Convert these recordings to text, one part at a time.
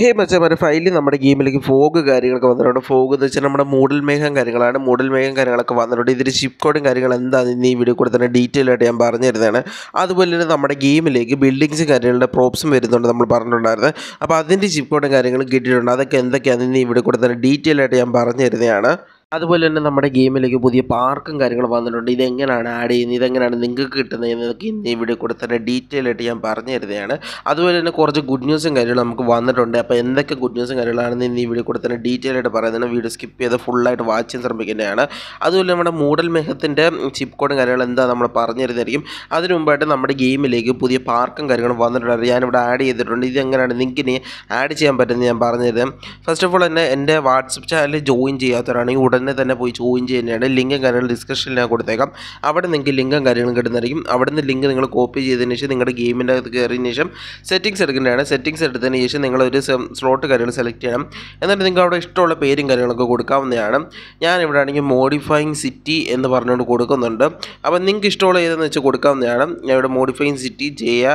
ഹേ മച്ചാമാരെ ഫയലിൽ നമ്മുടെ ഗെയിമിലേക്ക് ഫോഗ് കാര്യങ്ങളൊക്കെ വന്നിട്ടുണ്ട് ഫോഗ് എന്ന് വെച്ചാൽ നമ്മുടെ മൂടൽ മേഘം കാര്യങ്ങളാണ് മൂടൽ മേഘം കാര്യങ്ങളൊക്കെ വന്നിട്ടുണ്ട് ഇതിൻ്റെ ഷിപ്പ് കോഡും കാര്യങ്ങൾ എന്താണെന്ന് ഈ വീഡിയോ കൂടെ തന്നെ ഡീറ്റെയിൽ ആയിട്ട് ഞാൻ തരുന്നതാണ് അതുപോലെ തന്നെ നമ്മുടെ ഗെയിമിലേക്ക് ബിൽഡിങ്സും കാര്യങ്ങളുടെ പ്രോപ്സും വരുന്നുണ്ട് നമ്മൾ പറഞ്ഞിട്ടുണ്ടായിരുന്നത് അപ്പോൾ അതിൻ്റെ ഷിപ്പ് കോഡും കാര്യങ്ങളും കിട്ടിയിട്ടുണ്ട് അതൊക്കെ എന്തൊക്കെയാണെന്ന് ഈ വീഡിയോ കൂടെ തന്നെ ഡീറ്റെയിൽ ആയിട്ട് ഞാൻ തരുന്നതാണ് അതുപോലെ തന്നെ നമ്മുടെ ഗെയിമിലേക്ക് പുതിയ പാർക്കും കാര്യങ്ങളും വന്നിട്ടുണ്ട് ഇതെങ്ങനെയാണ് ആഡ് ചെയ്യുന്നത് ഇതെങ്ങനെയാണ് നിങ്ങൾക്ക് കിട്ടുന്നത് എന്നൊക്കെ ഇന്ന് ഇവിടെ കൂടെ തന്നെ ഡീറ്റെയിൽ ആയിട്ട് ഞാൻ പറഞ്ഞു തരുന്നതാണ് അതുപോലെ തന്നെ കുറച്ച് ഗുഡ് ന്യൂസും കാര്യങ്ങളും നമുക്ക് വന്നിട്ടുണ്ട് അപ്പോൾ എന്തൊക്കെ ഗുഡ് ന്യൂസും കാര്യങ്ങളാണെന്ന് ഇന്ന് ഇവിടെ കൂടെ തന്നെ ഡീറ്റെയിൽ ആയിട്ട് പറയുന്നതാണ് വീഡിയോ സ്കിപ്പ് ചെയ്ത് ഫുള്ളായിട്ട് വാച്ച് ചെയ്യാൻ ശ്രമിക്കുന്നതാണ് അതുപോലെ നമ്മുടെ മൂടൽ മെഹത്തിൻ്റെ ചിപ്പ് കോഡും കാര്യങ്ങളും എന്താ നമ്മൾ പറഞ്ഞു തരുന്നതായിരിക്കും അതിനു മുമ്പായിട്ട് നമ്മുടെ ഗെയിമിലേക്ക് പുതിയ പാർക്കും കാര്യങ്ങളും വന്നിട്ടുണ്ട് ഞാനിവിടെ ആഡ് ചെയ്തിട്ടുണ്ട് ഇതെങ്ങനെയാണ് നിങ്ങൾക്ക് ഇനി ആഡ് ചെയ്യാൻ പറ്റുന്നത് ഞാൻ പറഞ്ഞു തരാം ഫസ്റ്റ് ഓഫ് ഓൾ തന്നെ എൻ്റെ വാട്സപ്പ് ചാനൽ ജോയിൻ ചെയ്യാത്തവരാണെങ്കിൽ ഉടൻ ഉടനെ തന്നെ പോയി ജോയിൻ ചെയ്യുന്നതാണ് ലിങ്കും കാര്യങ്ങൾ ഡിസ്ക്രിപ്ഷനിൽ ഞാൻ കൊടുത്തേക്കാം അവിടെ നിങ്ങൾക്ക് ലിങ്കും കാര്യങ്ങളും കിട്ടുന്നതായിരിക്കും അവിടുന്ന് ലിങ്ക് നിങ്ങൾ കോപ്പി ചെയ്തതിന് ശേഷം നിങ്ങളുടെ ഗെയിമിൻ്റെ അകത്ത് കയറിയതിന് ശേഷം സെറ്റിങ്സ് എടുക്കേണ്ടതാണ് സെറ്റിങ്സ് എടുത്തതിന് ശേഷം നിങ്ങളൊരു സ്ലോട്ട് കാര്യങ്ങൾ സെലക്ട് ചെയ്യണം എന്നിട്ട് നിങ്ങൾക്ക് അവിടെ ഇഷ്ടമുള്ള പേരും കാര്യങ്ങളൊക്കെ കൊടുക്കാവുന്നതാണ് ഞാൻ ഇവിടെ ആണെങ്കിൽ മോഡിഫൈങ് സിറ്റി എന്ന് പറഞ്ഞുകൊണ്ട് കൊടുക്കുന്നുണ്ട് അപ്പോൾ നിങ്ങൾക്ക് ഇഷ്ടമുള്ള ഏതെന്ന് വെച്ച് കൊടുക്കാവുന്നതാണ് ഞാൻ ഇവിടെ മോഡിഫൈങ് സിറ്റി ജയ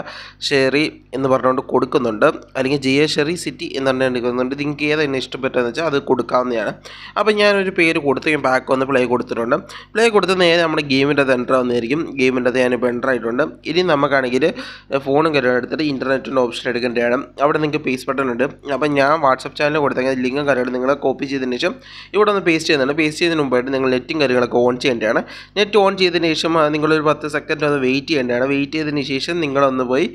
ഷെറി എന്ന് പറഞ്ഞുകൊണ്ട് കൊടുക്കുന്നുണ്ട് അല്ലെങ്കിൽ ജയ ഷെറി സിറ്റി എന്ന് പറഞ്ഞുകൊണ്ട് കൊടുക്കുന്നുണ്ട് നിങ്ങൾക്ക് ഏതാണ് ഇഷ്ടപ്പെട്ടതെന്ന് വെച്ചാൽ അത് കൊടുക്കാവുന്നതാണ് അപ്പോൾ ഞാനൊരു പേര് പേര് കൊടുത്ത് പാക്ക് വന്ന് പ്ലേ കൊടുത്തിട്ടുണ്ട് പ്ലേ കൊടുത്ത് നേരെ നമ്മുടെ ഗെയിമിൻ്റെ അത് എൻ്റർ വന്നിരിക്കും ഗെയിമിൻ്റെ അത് ഞാനിപ്പോൾ എൻ്റർ ആയിട്ടുണ്ട് ഇനി നമുക്കാണെങ്കിൽ ഫോണും കാര്യം എടുത്തിട്ട് ഇൻ്റർനെറ്റിൻ്റെ ഓപ്ഷൻ എടുക്കേണ്ടതാണ് അവിടെ നിങ്ങൾക്ക് പേസ്റ്റ് ബട്ടൺ ഉണ്ട് അപ്പോൾ ഞാൻ വാട്സപ്പ് ചാനൽ കൊടുത്തെങ്കിൽ ലിങ്കും കാര്യമായിട്ട് നിങ്ങൾ കോപ്പി ചെയ്തതിന് ശേഷം ഇവിടെ ഒന്ന് പേസ്റ്റ് ചെയ്യുന്നുണ്ട് പേസ്റ്റ് ചെയ്തതിന് മുമ്പായിട്ട് നിങ്ങൾ നെറ്റും കാര്യങ്ങളൊക്കെ ഓൺ ചെയ്യേണ്ടതാണ് നെറ്റ് ഓൺ ചെയ്തതിന് ശേഷം നിങ്ങളൊരു പത്ത് സെക്കൻഡ് ഒന്ന് വെയിറ്റ് ചെയ്യേണ്ടതാണ് വെയിറ്റ് ചെയ്തതിന് ശേഷം നിങ്ങളൊന്ന് പോയി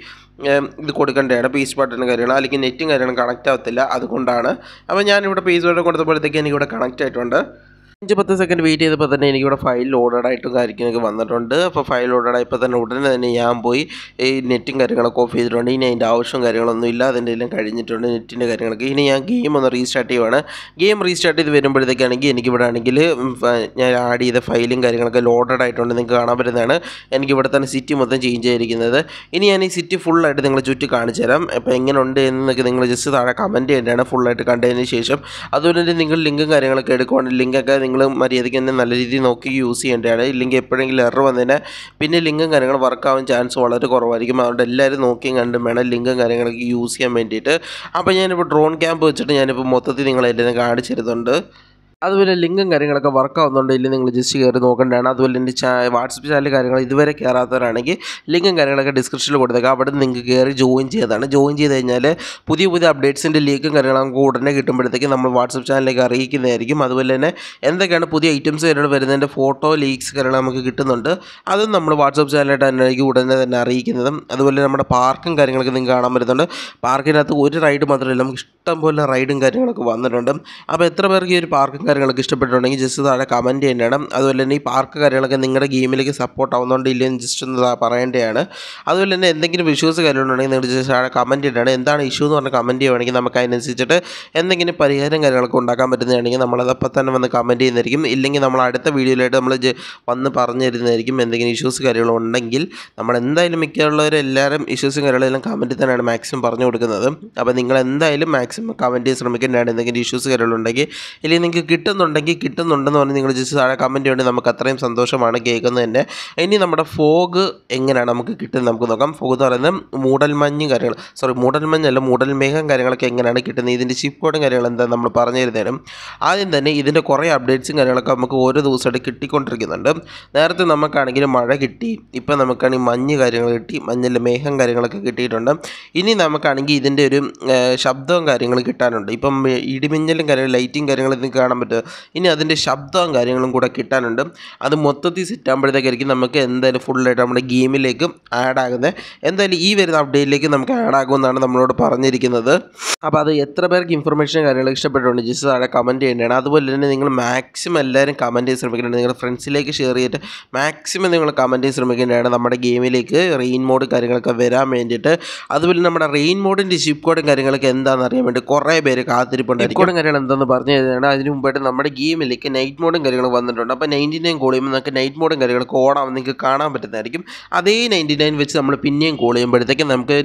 ഇത് കൊടുക്കേണ്ടതാണ് പേസ് ബട്ടണും കാര്യങ്ങളും അല്ലെങ്കിൽ നെറ്റും കാര്യങ്ങളും കണക്റ്റ് ആവത്തില്ല അതുകൊണ്ടാണ് അപ്പോൾ ഞാനിവിടെ പേസ് ബട്ടൺ കൊടുത്തപ്പോഴത്തേക്ക് എനിക്കിവിടെ കണക്റ്റ് ആയിട്ടുണ്ട് അഞ്ച് പത്ത് സെക്കൻഡ് വെയിറ്റ് ചെയ്തപ്പോൾ തന്നെ എനിക്കിവിടെ ഫയൽ ലോഡഡ് കാര്യങ്ങളൊക്കെ വന്നിട്ടുണ്ട് അപ്പോൾ ഫയൽ ലോഡഡ് ആയപ്പോൾ തന്നെ ഉടനെ തന്നെ ഞാൻ പോയി ഈ നെറ്റും കാര്യങ്ങളൊക്കെ ഓഫ് ചെയ്തിട്ടുണ്ട് ഇനി അതിൻ്റെ ആവശ്യവും കാര്യങ്ങളൊന്നും ഇല്ല അതിൻ്റെ എല്ലാം കഴിഞ്ഞിട്ടുണ്ട് നെറ്റിൻ്റെ കാര്യങ്ങളൊക്കെ ഇനി ഞാൻ ഗെയിം ഒന്ന് റീസ്റ്റാർട്ട് ചെയ്യുവാണ് ഗെയിം റീസ്റ്റാർട്ട് ചെയ്ത് വരുമ്പോഴത്തേക്കാണെങ്കിൽ എനിക്കിവിടെ ആണെങ്കിൽ ഞാൻ ആഡ് ചെയ്ത ഫയലും കാര്യങ്ങളൊക്കെ ലോഡഡ് ആയിട്ടുണ്ട് നിങ്ങൾക്ക് കാണാൻ പറ്റുന്നതാണ് എനിക്കിവിടെ തന്നെ സിറ്റി മൊത്തം ചേഞ്ച് ചെയ്തിരിക്കുന്നത് ഇനി ഞാൻ ഈ സിറ്റി ഫുള്ളായിട്ട് നിങ്ങളെ ചുറ്റി കാണിച്ചു തരാം അപ്പോൾ എങ്ങനെയുണ്ട് എന്നൊക്കെ നിങ്ങൾ ജസ്റ്റ് താഴെ കമൻറ്റ് ചെയ്യേണ്ടതാണ് ഫുള്ളായിട്ട് കണ്ടതിന് ശേഷം അതുപോലെ തന്നെ നിങ്ങൾ ലിങ്കും കാര്യങ്ങളൊക്കെ എടുക്കുവാണെങ്കിൽ ലിങ്കൊക്കെ നിങ്ങൾ മര്യാദയ്ക്ക് തന്നെ നല്ല രീതിയിൽ നോക്കി യൂസ് ചെയ്യേണ്ടതാണ് ഇല്ലെങ്കിൽ എപ്പോഴെങ്കിലും എറർ വന്നതിന് പിന്നെ ലിങ്കും കാര്യങ്ങളും വർക്കാവാൻ ചാൻസ് വളരെ കുറവായിരിക്കും അതുകൊണ്ട് എല്ലാവരും നോക്കിയും കണ്ടും വേണം ലിങ്കും കാര്യങ്ങളൊക്കെ യൂസ് ചെയ്യാൻ വേണ്ടിയിട്ട് അപ്പോൾ ഞാനിപ്പോൾ ഡ്രോൺ ക്യാമ്പ് വെച്ചിട്ട് ഞാനിപ്പോൾ മൊത്തത്തിൽ നിങ്ങളെല്ലാം കാണിച്ചിരുന്നുണ്ട് അതുപോലെ ലിങ്കും കാര്യങ്ങളൊക്കെ വർക്ക് ആവുന്നുണ്ടോ ഇല്ലെങ്കിൽ നിങ്ങൾ ജസ്റ്റ് കയറി നോക്കേണ്ടതാണ് അതുപോലെ എൻ്റെ വാട്സപ്പ് ചാനൽ കാര്യങ്ങൾ ഇതുവരെ കയറാത്തവരാണെങ്കിൽ ലിങ്കും കാര്യങ്ങളൊക്കെ ഡിസ്ക്രിപ്ഷനിൽ കൊടുത്തേക്കാം അവിടെ നിങ്ങൾക്ക് കയറി ജോയിൻ ചെയ്തതാണ് ജോയിൻ ചെയ്ത് കഴിഞ്ഞാൽ പുതിയ പുതിയ അപ്ഡേറ്റ്സിൻ്റെ ലിങ്കും കാര്യങ്ങളും നമുക്ക് ഉടനെ കിട്ടുമ്പോഴത്തേക്ക് നമ്മൾ വാട്സപ്പ് ചാനലിലേക്ക് അറിയിക്കുന്നതായിരിക്കും അതുപോലെ തന്നെ എന്തൊക്കെയാണ് പുതിയ ഐറ്റംസ് കാര്യങ്ങൾ വരുന്നതിൻ്റെ ഫോട്ടോ ലീക്സ് കാര്യങ്ങൾ നമുക്ക് കിട്ടുന്നുണ്ട് അതും നമ്മൾ വാട്സപ്പ് ചാനലായിട്ട് തന്നെ ഉടനെ തന്നെ അറിയിക്കുന്നതും അതുപോലെ നമ്മുടെ പാർക്കും കാര്യങ്ങളൊക്കെ നിങ്ങൾക്ക് കാണാൻ പറ്റുന്നുണ്ട് പാർക്കിനകത്ത് ഒരു റൈഡ് മാത്രമല്ല നമുക്ക് ഇഷ്ടം പോലെ റൈഡും കാര്യങ്ങളൊക്കെ വന്നിട്ടുണ്ട് അപ്പോൾ എത്ര പേർക്ക് ഈ ഒരു പാർക്കും കാര്യങ്ങളൊക്കെ ഇഷ്ടപ്പെട്ടിട്ടുണ്ടെങ്കിൽ ജസ്റ്റ് താഴെ കമൻറ്റ് ചെയ്യേണ്ടതാണ് അതുപോലെ തന്നെ ഈ പാർക്ക് കാര്യങ്ങളൊക്കെ നിങ്ങളുടെ ഗെയിമിലേക്ക് സപ്പോർട്ട് ആവുന്നുണ്ടോ ഇല്ലെന്ന് ജസ്റ്റ് ഒന്ന് പറയേണ്ടതാണ് അതുപോലെ തന്നെ എന്തെങ്കിലും ഇഷ്യൂസ് കാര്യങ്ങളുണ്ടെങ്കിൽ നിങ്ങൾ ജസ്റ്റ് താഴെ കമൻറ്റ് ചെയ്യേണ്ടതാണ് എന്താണ് ഇഷ്യൂ എന്ന് പറഞ്ഞാൽ കമൻറ്റ് ചെയ്യുവാണെങ്കിൽ നമുക്ക് അതിനനുസരിച്ചിട്ട് എന്തെങ്കിലും പരിഹാരം കാര്യങ്ങളൊക്കെ ഉണ്ടാക്കാൻ പറ്റുന്നതാണെങ്കിൽ നമ്മളതപ്പോൾ തന്നെ വന്ന് കമൻറ്റ് ചെയ്യുന്നതായിരിക്കും ഇല്ലെങ്കിൽ നമ്മൾ അടുത്ത വീഡിയോയിലായിട്ട് നമ്മൾ വന്ന് പറഞ്ഞു തരുന്നതായിരിക്കും എന്തെങ്കിലും ഇഷ്യൂസ് കാര്യങ്ങളുണ്ടെങ്കിൽ നമ്മൾ എന്തായാലും മിക്കുള്ളവരെല്ലാവരും ഇഷ്യൂസും കാര്യങ്ങളെല്ലാം കമൻറ്റിൽ തന്നെയാണ് മാക്സിമം പറഞ്ഞു കൊടുക്കുന്നത് അപ്പോൾ നിങ്ങൾ എന്തായാലും മാക്സിമം കമൻറ്റ് ചെയ്യാൻ ശ്രമിക്കേണ്ടതാണ് എന്തെങ്കിലും ഇഷ്യൂസ് കാര്യങ്ങളുണ്ടെങ്കിൽ ഇല്ലെങ്കിൽ നിങ്ങൾക്ക് കിട്ടുന്നുണ്ടെങ്കിൽ കിട്ടുന്നുണ്ടെന്ന് പറഞ്ഞ് നിങ്ങൾ ജസ്റ്റ് താഴെ കമൻറ്റ് ചെയ്യേണ്ടി നമുക്ക് അത്രയും സന്തോഷമാണ് കേൾക്കുന്നത് തന്നെ ഇനി നമ്മുടെ ഫോഗ് എങ്ങനെയാണ് നമുക്ക് കിട്ടുന്നത് നമുക്ക് നോക്കാം ഫോഗ് എന്ന് പറയുന്നത് മൂടൽമഞ്ഞ് കാര്യങ്ങൾ സോറി മൂടൽമഞ്ഞല്ല മൂടൽമേഘം കാര്യങ്ങളൊക്കെ എങ്ങനെയാണ് കിട്ടുന്നത് ഇതിൻ്റെ ഷിപ്പ് കോഡും കാര്യങ്ങൾ എന്താ നമ്മൾ പറഞ്ഞു ആദ്യം തന്നെ ഇതിൻ്റെ കുറേ അപ്ഡേറ്റ്സും കാര്യങ്ങളൊക്കെ നമുക്ക് ഓരോ ദിവസമായിട്ട് കിട്ടിക്കൊണ്ടിരിക്കുന്നുണ്ട് നേരത്തെ നമുക്കാണെങ്കിലും മഴ കിട്ടി ഇപ്പം നമുക്കാണെങ്കിൽ മഞ്ഞ് കാര്യങ്ങൾ കിട്ടി മഞ്ഞിൽ മേഘം കാര്യങ്ങളൊക്കെ കിട്ടിയിട്ടുണ്ട് ഇനി നമുക്കാണെങ്കിൽ ഇതിൻ്റെ ഒരു ശബ്ദവും കാര്യങ്ങളും കിട്ടാനുണ്ട് ഇപ്പം ഇടിമിഞ്ഞലും കാര്യങ്ങൾ ലൈറ്റും കാര്യങ്ങളും ഇതിന് കാണാൻ പറ്റും അതിനകത്ത് ഇനി അതിൻ്റെ ശബ്ദവും കാര്യങ്ങളും കൂടെ കിട്ടാനുണ്ട് അത് മൊത്തത്തിൽ സെറ്റ് ആകുമ്പോഴത്തേക്കായിരിക്കും നമുക്ക് എന്തായാലും ഫുള്ളായിട്ട് നമ്മുടെ ഗെയിമിലേക്കും ആഡ് ആകുന്നത് എന്തായാലും ഈ വരുന്ന അപ്ഡേറ്റിലേക്ക് നമുക്ക് ആഡ് ആകുമെന്നാണ് നമ്മളോട് പറഞ്ഞിരിക്കുന്നത് അപ്പോൾ അത് എത്ര പേർക്ക് ഇൻഫർമേഷൻ കാര്യങ്ങൾ ഇഷ്ടപ്പെട്ടുണ്ട് ജസ്റ്റ് താഴെ കമൻറ്റ് ചെയ്യേണ്ടതാണ് അതുപോലെ തന്നെ നിങ്ങൾ മാക്സിമം എല്ലാവരും കമൻറ്റ് ചെയ്യാൻ ശ്രമിക്കേണ്ടത് നിങ്ങളുടെ ഫ്രണ്ട്സിലേക്ക് ഷെയർ ചെയ്തിട്ട് മാക്സിമം നിങ്ങൾ കമൻറ്റ് ചെയ്യാൻ ശ്രമിക്കേണ്ടതാണ് നമ്മുടെ ഗെയിമിലേക്ക് റെയിൻ മോഡ് കാര്യങ്ങളൊക്കെ വരാൻ വേണ്ടിയിട്ട് അതുപോലെ നമ്മുടെ റെയിൻ മോഡിൻ്റെ ഷിപ്പ് കോഡും കാര്യങ്ങളൊക്കെ എന്താണെന്ന് അറിയാൻ വേണ്ടി കുറേ പേര് കാത്തിരിപ്പുണ്ട് ഷിപ്പ് കോഡും കാര്യങ്ങൾ എന്താണെന്ന് പറഞ്ഞു കഴിഞ്ഞാൽ അതിന് മുമ്പായിട്ട് നമ്മുടെ ഗെയിമിലേക്ക് നൈറ്റ് മോഡും കാര്യങ്ങളും വന്നിട്ടുണ്ട് അപ്പോൾ നയൻറ്റി നയൻ കോൾ ചെയ്യുമ്പോൾ നമുക്ക് നൈറ്റ് മോഡും കാര്യങ്ങളൊക്കെ ഓടാം നിങ്ങൾക്ക് കാണാൻ പറ്റുന്നതായിരിക്കും അതേ നയൻറ്റി നയൻ വെച്ച് നമ്മൾ പിന്നെയും കോൾ ചെയ്യുമ്പോഴത്തേക്കും നമുക്ക്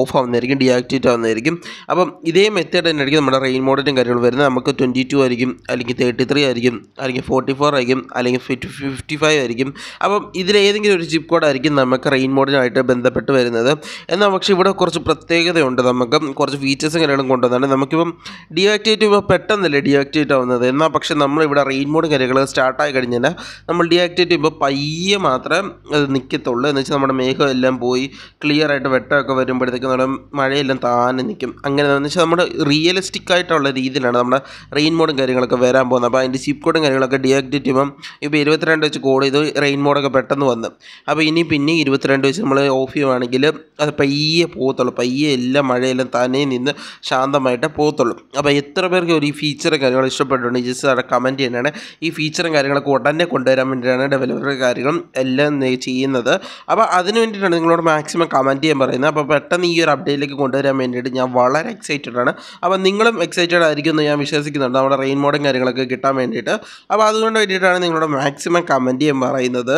ഓഫ് ആവുന്നതായിരിക്കും ഡിയാക്ടിവേറ്റ് ആവുന്നതായിരിക്കും അപ്പം ഇതേ മെത്തേഡ് തന്നെ ആയിരിക്കും നമ്മുടെ റെയിൻ മോഡലും കാര്യങ്ങൾ വരുന്നത് നമുക്ക് ട്വൻറ്റി ടു ആയിരിക്കും അല്ലെങ്കിൽ തേർട്ടി ത്രീ ആയിരിക്കും അല്ലെങ്കിൽ ഫോർട്ടി ഫോർ ആയിരിക്കും അല്ലെങ്കിൽ ഫിഫ്റ്റി ഫിഫ്റ്റി ഫൈവ് ആയിരിക്കും അപ്പം ഇതിലേതെങ്കിലും ഒരു ചിപ്പ് കോഡ് ആയിരിക്കും നമുക്ക് റെയിൻ മോഡലുമായിട്ട് ബന്ധപ്പെട്ട് വരുന്നത് എന്നാൽ പക്ഷേ ഇവിടെ കുറച്ച് പ്രത്യേകതയുണ്ട് നമുക്ക് കുറച്ച് ഫീച്ചേഴ്സും കാര്യങ്ങളും കൊണ്ടുവന്നാണ് നമുക്കിപ്പം ഡിയാക്ടിവേറ്റ് ചെയ്യുമ്പോൾ പെട്ടെന്നല്ലേ ഡിയാക്ടിവേറ്റ് ആവുന്നത് എന്നാൽ പക്ഷേ നമ്മളിവിടെ റെയിൻ മോഡ് കാര്യങ്ങൾ സ്റ്റാർട്ടായി കഴിഞ്ഞാൽ നമ്മൾ ഡിയാക്ടിവേറ്റ് ചെയ്യുമ്പോൾ പയ്യെ മാത്രമേ അത് നിൽക്കത്തുള്ളൂ എന്ന് വെച്ചാൽ നമ്മുടെ മേഘം എല്ലാം പോയി ക്ലിയർ ആയിട്ട് വെട്ടമൊക്കെ വരുമ്പോഴത്തേക്കും നമ്മുടെ മഴയെല്ലാം താനെ നിൽക്കും അങ്ങനെ പക്ഷേ നമ്മുടെ റിയലിസ്റ്റിക് ആയിട്ടുള്ള രീതിയിലാണ് നമ്മുടെ റെയിൻ മോഡും കാര്യങ്ങളൊക്കെ വരാൻ പോകുന്നത് അപ്പോൾ അതിൻ്റെ സിപ്പ് കോഡും കാര്യങ്ങളൊക്കെ ഡിയാക്ടിവേറ്റ് ചെയ്യുമ്പം ഇപ്പോൾ ഇരുപത്തിരണ്ട് വെച്ച് കോഡ് ചെയ്ത് റെയിൻ മോഡൊക്കെ പെട്ടെന്ന് വന്ന് അപ്പോൾ ഇനി പിന്നെ ഇരുപത്തിരണ്ട് വെച്ച് നമ്മൾ ഓഫ് ചെയ്യുവാണെങ്കിൽ അത് പയ്യെ പോകത്തുള്ളൂ പയ്യെ എല്ലാം മഴയെല്ലാം തന്നെ നിന്ന് ശാന്തമായിട്ട് പോകത്തുള്ളൂ അപ്പോൾ എത്ര പേർക്ക് ഒരു ഈ ഫീച്ചറും കാര്യങ്ങളും ഇഷ്ടപ്പെട്ടിട്ടുണ്ട് ജസ്റ്റ് അവിടെ കമൻറ്റ് ചെയ്യണേ ഈ ഫീച്ചറും കാര്യങ്ങളൊക്കെ ഉടനെ കൊണ്ടുവരാൻ വേണ്ടിയിട്ടാണ് ഡെവലപ്പറുടെ കാര്യങ്ങളും എല്ലാം ചെയ്യുന്നത് അപ്പോൾ അതിന് വേണ്ടിയിട്ടാണ് നിങ്ങളോട് മാക്സിമം കമൻറ്റ് ചെയ്യാൻ പറയുന്നത് അപ്പോൾ പെട്ടെന്ന് ഈ ഒരു അപ്ഡേറ്റിലേക്ക് കൊണ്ടുവരാൻ വേണ്ടിയിട്ട് ഞാൻ വളരെ എക്സൈറ്റഡ് എക്സൈറ്റഡ് ആണ് അപ്പോൾ നിങ്ങളും എക്സൈറ്റഡ് ആയിരിക്കും എന്ന് ഞാൻ വിശ്വസിക്കുന്നുണ്ട് നമ്മുടെ റെയിൻ മോഡും കാര്യങ്ങളൊക്കെ കിട്ടാൻ വേണ്ടിയിട്ട് അപ്പോൾ അതുകൊണ്ട് വേണ്ടിയിട്ടാണ് നിങ്ങളുടെ മാക്സിമം കമൻറ്റ് ചെയ്യാൻ പറയുന്നത്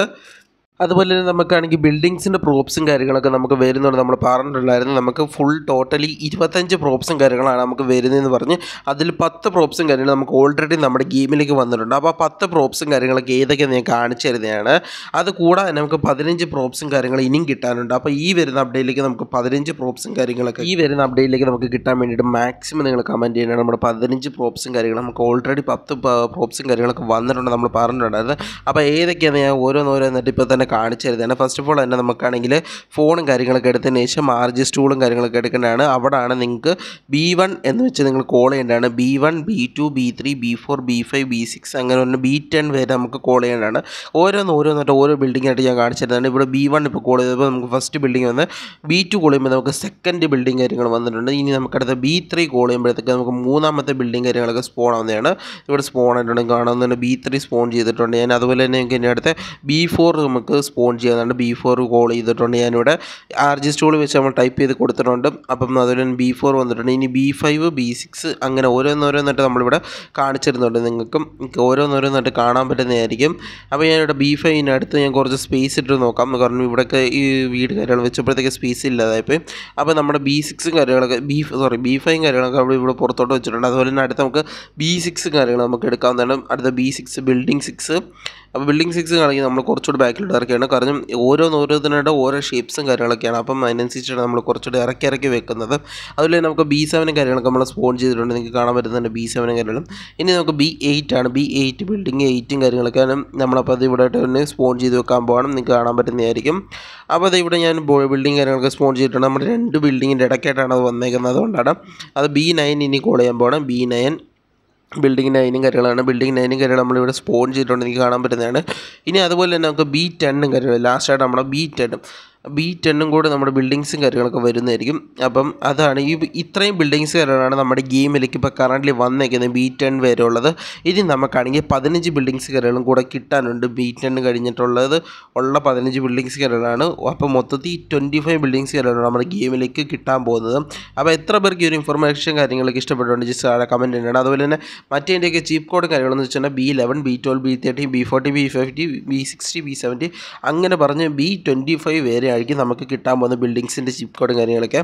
അതുപോലെ തന്നെ നമുക്കാണെങ്കിൽ ബിൽഡിങ്സിൻ്റെ പ്രോപ്സും കാര്യങ്ങളൊക്കെ നമുക്ക് വരുന്നുണ്ട് നമ്മൾ പറഞ്ഞിട്ടുണ്ടായിരുന്നു നമുക്ക് ഫുൾ ടോട്ടലി ഇരുപത്തഞ്ച് പ്രോപ്സും കാര്യങ്ങളാണ് നമുക്ക് വരുന്നതെന്ന് പറഞ്ഞ് അതിൽ പത്ത് പ്രോപ്സും കാര്യങ്ങളും നമുക്ക് ഓൾറെഡി നമ്മുടെ ഗെയിമിലേക്ക് വന്നിട്ടുണ്ട് അപ്പോൾ ആ പത്ത് പ്രോപ്സും കാര്യങ്ങളൊക്കെ ഏതൊക്കെ ഞാൻ കാണിച്ചു തരുന്നതാണ് അത് കൂടാതെ നമുക്ക് പതിനഞ്ച് പ്രോപ്സും കാര്യങ്ങളും ഇനിയും കിട്ടാനുണ്ട് അപ്പോൾ ഈ വരുന്ന അപ്ഡേറ്റിലേക്ക് നമുക്ക് പതിനഞ്ച് പ്രോപ്സും കാര്യങ്ങളൊക്കെ ഈ വരുന്ന അപ്ഡേറ്റിലേക്ക് നമുക്ക് കിട്ടാൻ വേണ്ടിയിട്ട് മാക്സിമം നിങ്ങൾ കമൻറ്റ് ചെയ്യണം നമ്മുടെ പതിനഞ്ച് പ്രോപ്സും കാര്യങ്ങളും നമുക്ക് ഓൾറെഡി പത്ത് പ്രോപ്സും കാര്യങ്ങളൊക്കെ വന്നിട്ടുണ്ട് നമ്മൾ പറഞ്ഞിട്ടുണ്ടായിരുന്നു അപ്പോൾ ഏതൊക്കെയാണ് ഞാൻ എന്നിട്ട് ഇപ്പോൾ തന്നെ തന്നെ കാണിച്ചു തരുന്നതാണ് ഫസ്റ്റ് ഓഫ് ഓൾ തന്നെ നമുക്കാണെങ്കിൽ ഫോണും കാര്യങ്ങളൊക്കെ എടുത്തതിന് ശേഷം ആർജി സ്റ്റൂളും കാര്യങ്ങളൊക്കെ എടുക്കേണ്ടതാണ് അവിടെയാണ് നിങ്ങൾക്ക് ബി വൺ എന്ന് വെച്ച് നിങ്ങൾ കോൾ ചെയ്യേണ്ടതാണ് B one B two B three B four B five B six അങ്ങനെ ഒന്ന് ബി ടെൻ വരെ നമുക്ക് കോൾ ചെയ്യേണ്ടതാണ് ഓരോന്ന് ഓരോന്നായിട്ട് ഓരോ ബിൽഡിങ്ങായിട്ട് ഞാൻ കാണിച്ചു ഇവിടെ ബി വൺ ഇപ്പോൾ കോൾ ചെയ്തപ്പോൾ നമുക്ക് ഫസ്റ്റ് ബിൽഡിംഗ് വന്ന് ബി ടു കോൾ ചെയ്യുമ്പോൾ നമുക്ക് സെക്കൻഡ് ബിൽഡിംഗ് കാര്യങ്ങൾ വന്നിട്ടുണ്ട് ഇനി നമുക്കടുത്ത ബി ത്രീ കോൾ ചെയ്യുമ്പോഴത്തേക്ക് നമുക്ക് മൂന്നാമത്തെ ബിൽഡിംഗ് കാര്യങ്ങളൊക്കെ സ്പോൺ ആവുന്നതാണ് ഇവിടെ സ്പോൺ ആയിട്ടുണ്ടെങ്കിൽ കാണുന്നുണ്ട് ബി ത്രീ സ്പോൺ ചെയ്തിട്ടുണ്ട് ഞാൻ അതുപോലെ തന്നെ എനിക്ക് എൻ്റെ അടുത്ത് ബി ഫോർ നമുക്ക് നമുക്ക് സ്പോൺ ചെയ്യാവുന്നതാണ് ബി ഫോർ കോൾ ചെയ്തിട്ടുണ്ട് ഞാനിവിടെ ആർ ജി സ്റ്റൂൾ വെച്ച് നമ്മൾ ടൈപ്പ് ചെയ്ത് കൊടുത്തിട്ടുണ്ട് അപ്പം അതുപോലെ തന്നെ ബി ഫോർ വന്നിട്ടുണ്ട് ഇനി ബി ഫൈവ് ബി സിക്സ് അങ്ങനെ ഓരോന്നോരോന്നായിട്ട് നമ്മളിവിടെ കാണിച്ചിരുന്നുണ്ട് നിങ്ങൾക്കും ഓരോന്നോരോന്നായിട്ട് കാണാൻ പറ്റുന്നതായിരിക്കും അപ്പോൾ ഞാനിവിടെ ബി ഫൈവിനടുത്ത് ഞാൻ കുറച്ച് സ്പേസ് ഇട്ട് നോക്കാം കാരണം ഇവിടെയൊക്കെ ഈ വീട് കാര്യങ്ങൾ വെച്ചപ്പോഴത്തേക്ക് സ്പേസ് ഇല്ലാതായപ്പോൾ അപ്പോൾ നമ്മുടെ ബി സിക്സും കാര്യങ്ങളൊക്കെ ബി സോറി ബി ഫൈവും കാര്യങ്ങളൊക്കെ നമ്മൾ ഇവിടെ പുറത്തോട്ട് വെച്ചിട്ടുണ്ട് അതുപോലെ തന്നെ അടുത്ത് നമുക്ക് ബി സിക്സ് കാര്യങ്ങൾ നമുക്ക് എടുക്കാവുന്നതാണ് അടുത്ത ബി സിക്സ് ബിൽഡിംഗ് സിക്സ് അപ്പോൾ ബിൽഡിംഗ് സിക്സ് കാണിക്കുന്നത് നമ്മൾ കുറച്ചുകൂടി ബാക്കിലോട്ട് കാര്യങ്ങളൊക്കെയാണ് കാരണം ഓരോന്നോരോന്നിനുടെ ഓരോ ഷേപ്സും കാര്യങ്ങളൊക്കെയാണ് അപ്പം അതിനനുസരിച്ചാണ് നമ്മൾ കുറച്ചുകൂടി ഇറക്കി ഇറക്കി വെക്കുന്നത് അതുപോലെ നമുക്ക് ബി സെവനും കാര്യങ്ങളൊക്കെ നമ്മൾ സ്പോൺ ചെയ്തിട്ടുണ്ട് നിങ്ങൾക്ക് കാണാൻ പറ്റുന്നുണ്ട് ബി സെവനും കാര്യങ്ങളും ഇനി നമുക്ക് ബി എയ്റ്റ് ആണ് ബി എയ്റ്റ് ബിൽഡിംഗ് എയ്റ്റും കാര്യങ്ങളൊക്കെയാണ് നമ്മളപ്പോൾ അത് ഇവിടെ തന്നെ സ്പോൺ ചെയ്ത് വെക്കാൻ പോകണം നിങ്ങൾക്ക് കാണാൻ പറ്റുന്നതായിരിക്കും അപ്പോൾ അതിവിടെ ഇവിടെ ഞാൻ ബിൽഡിംഗ് കാര്യങ്ങളൊക്കെ സ്പോൺ ചെയ്തിട്ടുണ്ട് നമ്മുടെ രണ്ട് ബിൽഡിങ്ങിൻ്റെ ഇടയ്ക്കായിട്ടാണ് അത് വന്നേക്കുന്നത് അതുകൊണ്ടാണ് അത് ബി നയൻ ഇനി കോൾ ചെയ്യാൻ പോകണം ബി നയൻ ബിൽഡിംഗ് നയനും കാര്യങ്ങളാണ് ബിൽഡിംഗ് നയനും കാര്യങ്ങൾ നമ്മളിവിടെ സ്പോൺ ചെയ്തിട്ടുണ്ട് എനിക്ക് കാണാൻ പറ്റുന്നതാണ് ഇനി അതുപോലെ തന്നെ നമുക്ക് ബി ടെണ്ണും കാര്യങ്ങളും ലാസ്റ്റായിട്ട് നമ്മുടെ ബി ടെണ്ണും ബി ടെന്നും കൂടെ നമ്മുടെ ബിൽഡിങ്സും കാര്യങ്ങളൊക്കെ വരുന്നതായിരിക്കും അപ്പം അതാണ് ഈ ഇത്രയും ബിൽഡിങ്സ് കാര്യങ്ങളാണ് നമ്മുടെ ഗെയിമിലേക്ക് ഇപ്പോൾ കറണ്ട്ലി വന്നേക്കുന്നത് ബി ടെൻ വരെ ഉള്ളത് ഇനി നമുക്കാണെങ്കിൽ പതിനഞ്ച് ബിൽഡിങ്സ് കാര്യങ്ങളും കൂടെ കിട്ടാനുണ്ട് ബി ടെൻ കഴിഞ്ഞിട്ടുള്ളത് ഉള്ള പതിനഞ്ച് ബിൽഡിങ്സ് കാര്യങ്ങളാണ് അപ്പോൾ മൊത്തത്തിൽ ട്വൻറ്റി ഫൈവ് ബിൽഡിങ്സ് കാര്യങ്ങളാണ് നമ്മുടെ ഗെയിമിലേക്ക് കിട്ടാൻ പോകുന്നത് അപ്പോൾ എത്ര പേർക്ക് ഈ ഒരു ഇൻഫർമേഷൻ കാര്യങ്ങളൊക്കെ ഇഷ്ടപ്പെട്ടുണ്ട് ജസ്റ്റ് താഴെ കമൻറ്റ് ചെയ്യണം അതുപോലെ തന്നെ മറ്റേതിൻ്റെയൊക്കെ ചീപ്പ് കോഡ് കാര്യങ്ങളെന്ന് വെച്ചാൽ B eleven B twelve B thirty B forty B fifty B sixty B seventy അങ്ങനെ പറഞ്ഞ് ബി ട്വൻറ്റി ഫൈവ് വരെയാണ് ആയിരിക്കും നമുക്ക് കിട്ടാൻ പോകുന്ന ബിൽഡിങ്സിൻ്റെ ചിപ്പ് കോഡും കാര്യങ്ങളൊക്കെ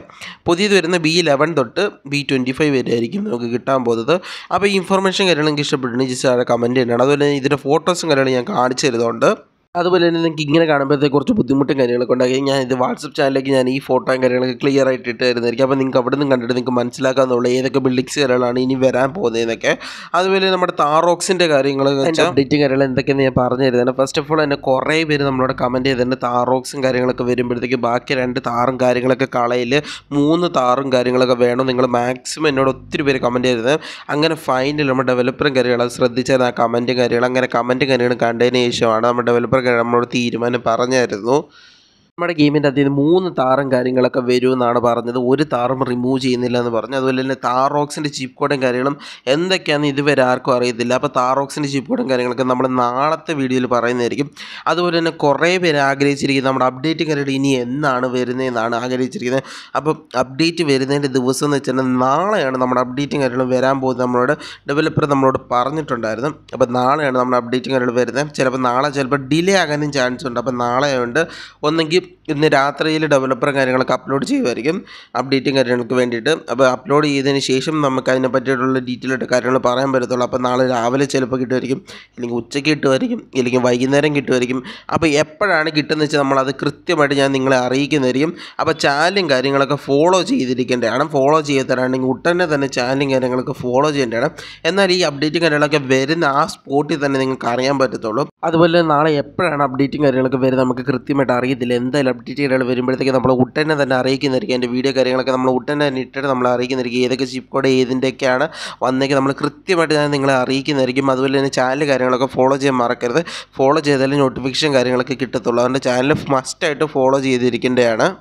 പുതിയത് വരുന്ന ബി ഇലവൻ തൊട്ട് ബി ട്വൻറ്റി ഫൈവ് വരെ ആയിരിക്കും നമുക്ക് കിട്ടാൻ പോകുന്നത് അപ്പോൾ ഈ ഇൻഫർമേഷൻ കാര്യങ്ങൾ ഇഷ്ടപ്പെട്ടിട്ടുണ്ടെങ്കിൽ ജസ്റ്റ് അവിടെ കമൻറ്റ് ചെയ്യണം അതുപോലെ ഇതിൻ്റെ ഫോട്ടോസും കാര്യങ്ങളും ഞാൻ കാണിച്ചു തരുന്നതുകൊണ്ട് അതുപോലെ തന്നെ നിങ്ങൾക്ക് ഇങ്ങനെ കാണുമ്പോഴത്തെ കുറച്ച് ബുദ്ധിമുട്ടും കാര്യങ്ങളൊക്കെ ഉണ്ടാകും ഞാൻ ഇത് വാട്സപ്പ് ചാനലിലേക്ക് ഞാൻ ഈ ഫോട്ടോയും കാര്യങ്ങളൊക്കെ ക്ലിയർ ആയിട്ട് ഇട്ടായിരുന്നായിരിക്കും അപ്പോൾ നിങ്ങൾക്ക് അവിടെ നിന്ന് കണ്ടിട്ട് നിങ്ങൾക്ക് മനസ്സിലാക്കാമെന്നുള്ള ഏതൊക്കെ ബിൽഡിങ്സ് കാര്യങ്ങളാണ് ഇനി വരാൻ പോകുന്നതെന്നൊക്കെ അതുപോലെ നമ്മുടെ താറോക്സിൻ്റെ കാര്യങ്ങൾ അപ്ഡേറ്റും കാര്യങ്ങൾ എന്തൊക്കെയെന്ന് ഞാൻ പറഞ്ഞു തരുന്നത് ഫസ്റ്റ് ഓഫ് ഓൾ തന്നെ കുറേ പേര് നമ്മളോട് കമൻറ്റ് ചെയ്തിട്ടുണ്ട് താറോക്സും കാര്യങ്ങളൊക്കെ വരുമ്പോഴത്തേക്ക് ബാക്കി രണ്ട് താറും കാര്യങ്ങളൊക്കെ കളയിൽ മൂന്ന് താറും കാര്യങ്ങളൊക്കെ വേണം നിങ്ങൾ മാക്സിമം എന്നോട് ഒത്തിരി പേര് കമൻറ്റ് ചെയ്തത് അങ്ങനെ ഫൈനൽ നമ്മുടെ ഡെവലപ്പറും കാര്യങ്ങൾ ശ്രദ്ധിച്ചാൽ ആ കമൻറ്റും കാര്യങ്ങൾ അങ്ങനെ കമൻറ്റും കാര്യങ്ങളും കണ്ടതിന് ശേഷമാണ് നമ്മുടെ ഡെവലപ്പർ നമ്മളോട് തീരുമാനം പറഞ്ഞായിരുന്നു നമ്മുടെ ഗെയിമിൻ്റെ അതിൽ മൂന്ന് താറും കാര്യങ്ങളൊക്കെ വരുമെന്നാണ് പറഞ്ഞത് ഒരു താറും റിമൂവ് ചെയ്യുന്നില്ല എന്ന് പറഞ്ഞു അതുപോലെ തന്നെ താറോക്സിൻ്റെ ചീപ്പ് കോഡും കാര്യങ്ങളും എന്തൊക്കെയാണെന്ന് ഇതുവരെ ആർക്കും അറിയത്തില്ല അപ്പോൾ താറോക്സിൻ്റെ ചീപ്പ് കോഡും കാര്യങ്ങളൊക്കെ നമ്മൾ നാളത്തെ വീഡിയോയിൽ പറയുന്നതായിരിക്കും അതുപോലെ തന്നെ കുറേ പേര് ആഗ്രഹിച്ചിരിക്കുന്നത് നമ്മുടെ അപ്ഡേറ്റ് കാര്യങ്ങൾ ഇനി എന്നാണ് വരുന്നതെന്നാണ് ആഗ്രഹിച്ചിരിക്കുന്നത് അപ്പോൾ അപ്ഡേറ്റ് വരുന്നതിൻ്റെ ദിവസം എന്ന് വെച്ചാൽ നാളെയാണ് നമ്മുടെ അപ്ഡേറ്റും കാര്യങ്ങളും വരാൻ പോകുന്നത് നമ്മളോട് ഡെവലപ്പർ നമ്മളോട് പറഞ്ഞിട്ടുണ്ടായിരുന്നു അപ്പോൾ നാളെയാണ് നമ്മുടെ അപ്ഡേറ്റും കാര്യങ്ങൾ വരുന്നത് ചിലപ്പോൾ നാളെ ചിലപ്പോൾ ഡിലേ ആകാനും ചാൻസ് ഉണ്ട് അപ്പോൾ ഉണ്ട് ഒന്നെങ്കിൽ ഇന്ന് രാത്രിയിൽ ഡെവലപ്പർ കാര്യങ്ങളൊക്കെ അപ്ലോഡ് ചെയ്യുമായിരിക്കും അപ്ഡേറ്റും കാര്യങ്ങൾക്ക് വേണ്ടിയിട്ട് അപ്പോൾ അപ്ലോഡ് ചെയ്തതിന് ശേഷം നമുക്ക് അതിനെ പറ്റിയിട്ടുള്ള ഡീറ്റെയിൽ ആയിട്ട് കാര്യങ്ങൾ പറയാൻ പറ്റത്തുള്ളൂ അപ്പോൾ നാളെ രാവിലെ ചിലപ്പോൾ കിട്ടുമായിരിക്കും അല്ലെങ്കിൽ ഉച്ചയ്ക്ക് കിട്ടുമായിരിക്കും അല്ലെങ്കിൽ വൈകുന്നേരം കിട്ടുമായിരിക്കും അപ്പോൾ എപ്പോഴാണ് കിട്ടുന്നത് വെച്ചാൽ നമ്മളത് കൃത്യമായിട്ട് ഞാൻ നിങ്ങളെ അറിയിക്കുന്നതായിരിക്കും അപ്പോൾ ചാനലും കാര്യങ്ങളൊക്കെ ഫോളോ ചെയ്തിരിക്കേണ്ടതാണ് ഫോളോ ചെയ്യാത്തതാണെങ്കിൽ ഉടനെ തന്നെ ചാനലും കാര്യങ്ങളൊക്കെ ഫോളോ ചെയ്യേണ്ടതാണ് എന്നാൽ ഈ അപ്ഡേറ്റും കാര്യങ്ങളൊക്കെ വരുന്ന ആ സ്പോട്ടിൽ തന്നെ നിങ്ങൾക്ക് അറിയാൻ പറ്റത്തുള്ളൂ അതുപോലെ നാളെ എപ്പോഴാണ് അപ്ഡേറ്റും കാര്യങ്ങളൊക്കെ വരുന്നത് നമുക്ക് കൃത്യമായിട്ട് അറിയത്തില്ല എന്തായാലും അപ്ഡേറ്റ് ചെയ്യലുകൾ വരുമ്പോഴത്തേക്ക് നമ്മൾ ഉടനെ തന്നെ അറിയിക്കുന്നതായിരിക്കും എൻ്റെ വീഡിയോ കാര്യങ്ങളൊക്കെ നമ്മൾ ഉടനെ തന്നെ ഇട്ടിട്ട് നമ്മൾ അറിയിക്കുന്നതായിരിക്കും ഏതൊക്കെ ചിപ്പ് കോഡ് ഏതിൻ്റെയൊക്കെയാണ് വന്നേക്ക് നമ്മൾ കൃത്യമായിട്ട് ഞാൻ നിങ്ങളെ അറിയിക്കുന്നതായിരിക്കും അതുപോലെ തന്നെ ചാനൽ കാര്യങ്ങളൊക്കെ ഫോളോ ചെയ്യാൻ മറക്കരുത് ഫോളോ ചെയ്താലേ നോട്ടിഫിക്കേഷൻ കാര്യങ്ങളൊക്കെ കിട്ടത്തുള്ളൂ അതുകൊണ്ട് ചാനൽ മസ്റ്റായിട്ട് ഫോളോ ചെയ്തിരിക്കേണ്ടതാണ്